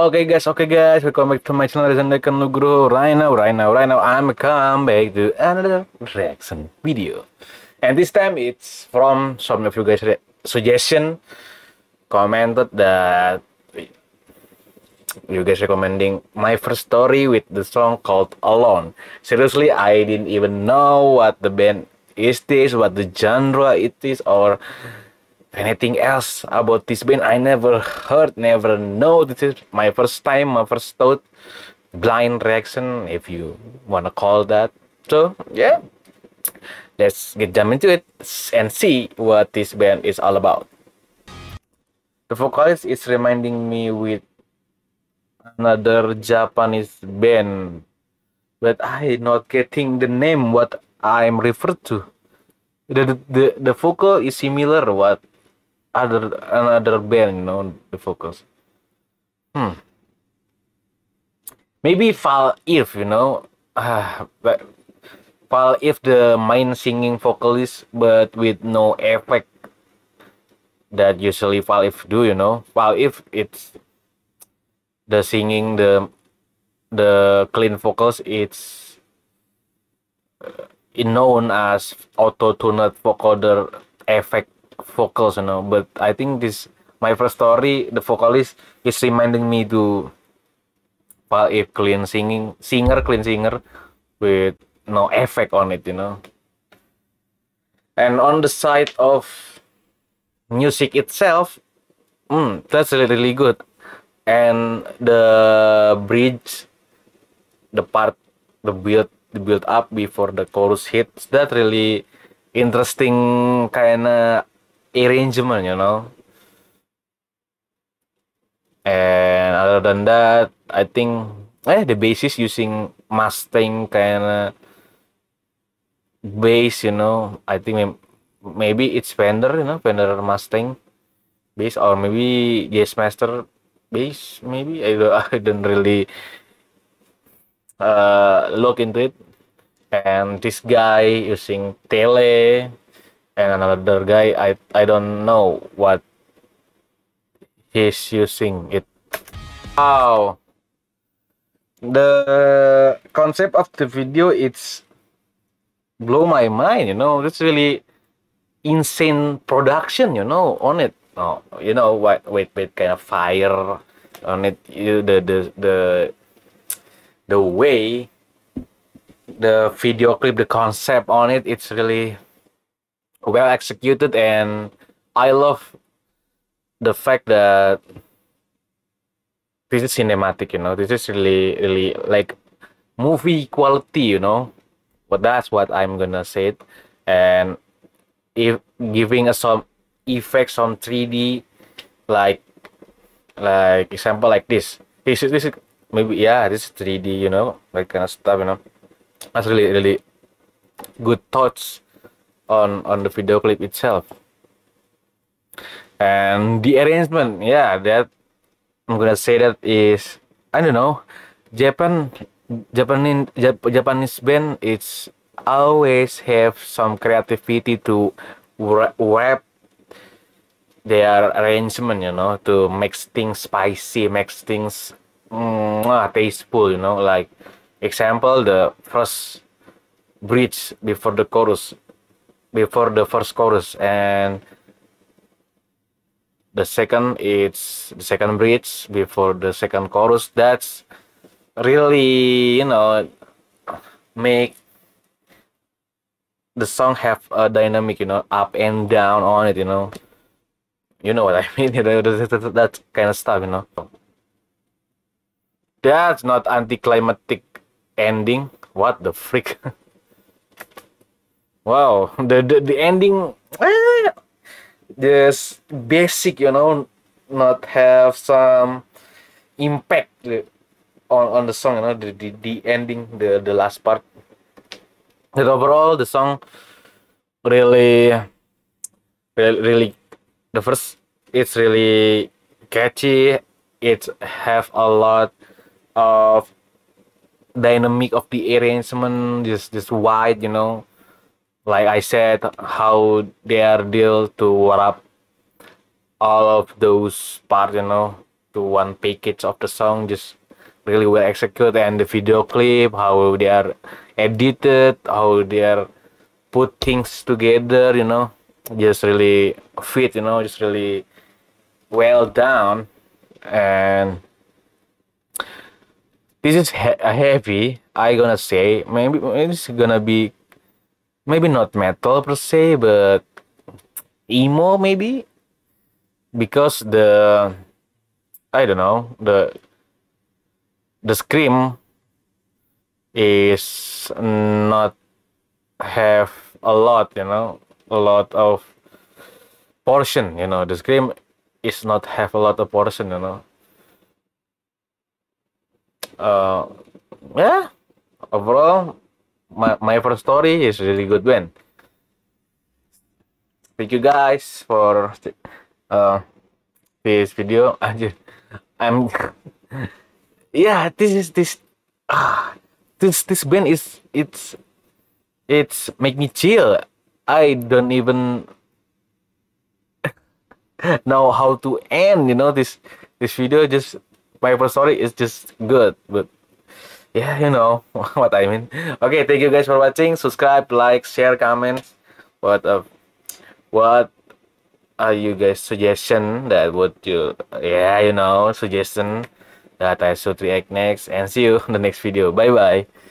Okay guys, okay guys, welcome back to my channel Reason Dekan Nugroho. Right now, right now, right now, I'm come back to another reaction video. And this time it's from some of you guys suggestion commented that you guys recommending my first story with the song called Alone. Seriously, I didn't even know what the band is this, what the genre it is, or anything else about this band i never heard never know this is my first time my first thought blind reaction if you want to call that so yeah let's get jump into it and see what this band is all about the vocalist is reminding me with another japanese band but i not getting the name what i'm referred to the the, the vocal is similar what other another band you know the focus hmm maybe fall if you know uh, but fall if the main singing vocalist but with no effect that usually fall if do you know fall if it's the singing the the clean vocals it's uh, known as auto tuned vocoder effect vocals, you know. But I think this my first story, the vocalist is reminding me to Pal if clean singing, singer clean singer with no effect on it, you know. And on the side of music itself, mm, that's really, really good. And the bridge, the part, the build, the build up before the chorus hits, that really interesting kind of arrangement, you know. And other than that, I think eh the bass is using Mustang of bass, you know. I think maybe it's Fender, you know, Fender Mustang bass or maybe Jazz Master bass, maybe I don't, I don't really uh, look into it. And this guy using Tele, and another guy I I don't know what he's using it. Wow. The concept of the video it's blow my mind, you know. It's really insane production, you know, on it. Oh, you know what wait wait kind of fire on it you, the the the the way the video clip the concept on it it's really well executed and I love the fact that this is cinematic, you know. This is really really like movie quality, you know. But that's what I'm gonna say it. And if giving us some effects on 3D like like example like this. This is this is maybe yeah, this is 3D, you know, like kind of stuff, you know. That's really really good thoughts on on the video clip itself and the arrangement yeah that i'm gonna say that is i don't know japan japanese japanese band it's always have some creativity to wrap their arrangement you know to make things spicy make things mm, tasteful you know like example the first bridge before the chorus before the first chorus and the second it's the second bridge before the second chorus that's really you know make the song have a dynamic you know up and down on it you know you know what i mean that kind of stuff you know that's not anticlimactic ending what the freak Wow, the the, the ending eh, just basic, you know, not have some impact on on the song, you know, the the, the ending, the the last part. But overall, the song really, really, really the first it's really catchy. It have a lot of dynamic of the arrangement, just just wide, you know like I said, how they are deal to wrap all of those parts, you know, to one package of the song, just really well executed. And the video clip, how they are edited, how they are put things together, you know, just really fit, you know, just really well done. And this is he heavy, I gonna say. Maybe it's gonna be maybe not metal per se, but emo maybe because the I don't know the the scream is not have a lot you know a lot of portion you know the scream is not have a lot of portion you know uh yeah overall my, my first story is really good one. Thank you guys for uh, this video. I'm yeah. This is this. Uh, this this band is it's it's make me chill. I don't even know how to end. You know this this video just my first story is just good, but. yeah, you know what I mean. Okay, thank you guys for watching. Subscribe, like, share, comment. What of uh, what are you guys suggestion that would you yeah you know suggestion that I should react next and see you in the next video. Bye bye.